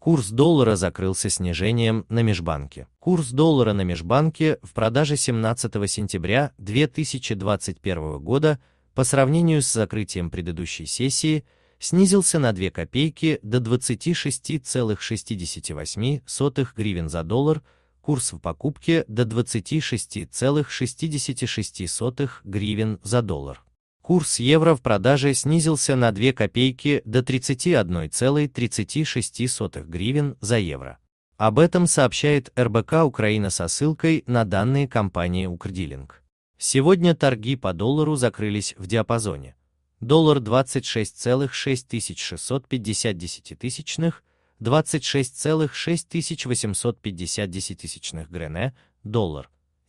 Курс доллара закрылся снижением на межбанке. Курс доллара на межбанке в продаже 17 сентября 2021 года по сравнению с закрытием предыдущей сессии снизился на 2 копейки до 26,68 гривен за доллар, курс в покупке до 26,66 гривен за доллар. Курс евро в продаже снизился на 2 копейки до 31,36 гривен за евро. Об этом сообщает РБК Украина со ссылкой на данные компании Укрдилинг. Сегодня торги по доллару закрылись в диапазоне. Доллар 26,6650 десятитысячных, 26,6850 десятитысячных грене, доллар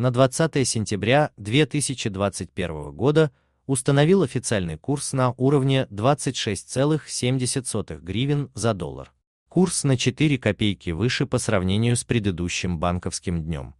на 20 сентября 2021 года установил официальный курс на уровне 26,70 гривен за доллар. Курс на 4 копейки выше по сравнению с предыдущим банковским днем.